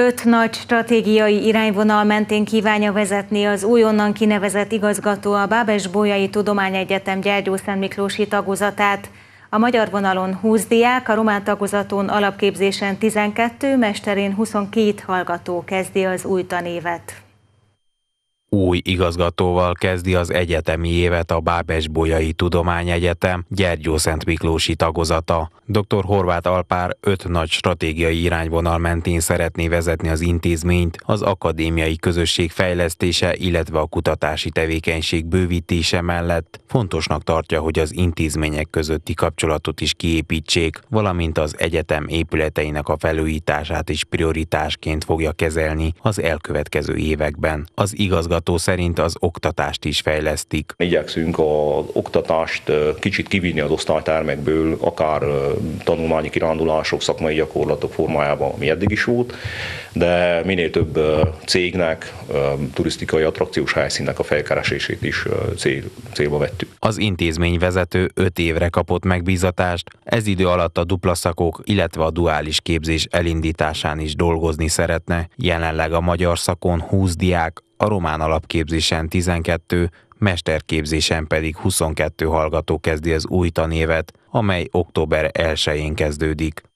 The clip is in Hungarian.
Öt nagy stratégiai irányvonal mentén kívánja vezetni az újonnan kinevezett igazgató a Bábes Bolyai Tudományegyetem Szent Miklósi tagozatát. A magyar vonalon 20 diák, a román tagozaton alapképzésen 12, mesterén 22 hallgató kezdi az új tanévet. Új igazgatóval kezdi az egyetemi évet a Bábes Bolyai Tudományegyetem Gyergyó Szent Miklósi tagozata. Dr. Horváth Alpár öt nagy stratégiai irányvonal mentén szeretné vezetni az intézményt, az akadémiai közösség fejlesztése, illetve a kutatási tevékenység bővítése mellett fontosnak tartja, hogy az intézmények közötti kapcsolatot is kiépítsék, valamint az egyetem épületeinek a felújítását is prioritásként fogja kezelni az elkövetkező években. Az igazgató kutató szerint az oktatást is fejlesztik. Igyekszünk az oktatást kicsit kivinni az osztálytermekből, akár tanulmányi kirándulások, szakmai gyakorlatok formájában, ami eddig is volt, de minél több cégnek, turisztikai attrakciós helyszínnek a felkeresését is cél, célba vettük. Az intézmény vezető 5 évre kapott megbízatást, ez idő alatt a dupla szakok, illetve a duális képzés elindításán is dolgozni szeretne. Jelenleg a magyar szakon 20 diák, a román alapképzésen 12, mesterképzésen pedig 22 hallgató kezdi az új tanévet, amely október 1-én kezdődik.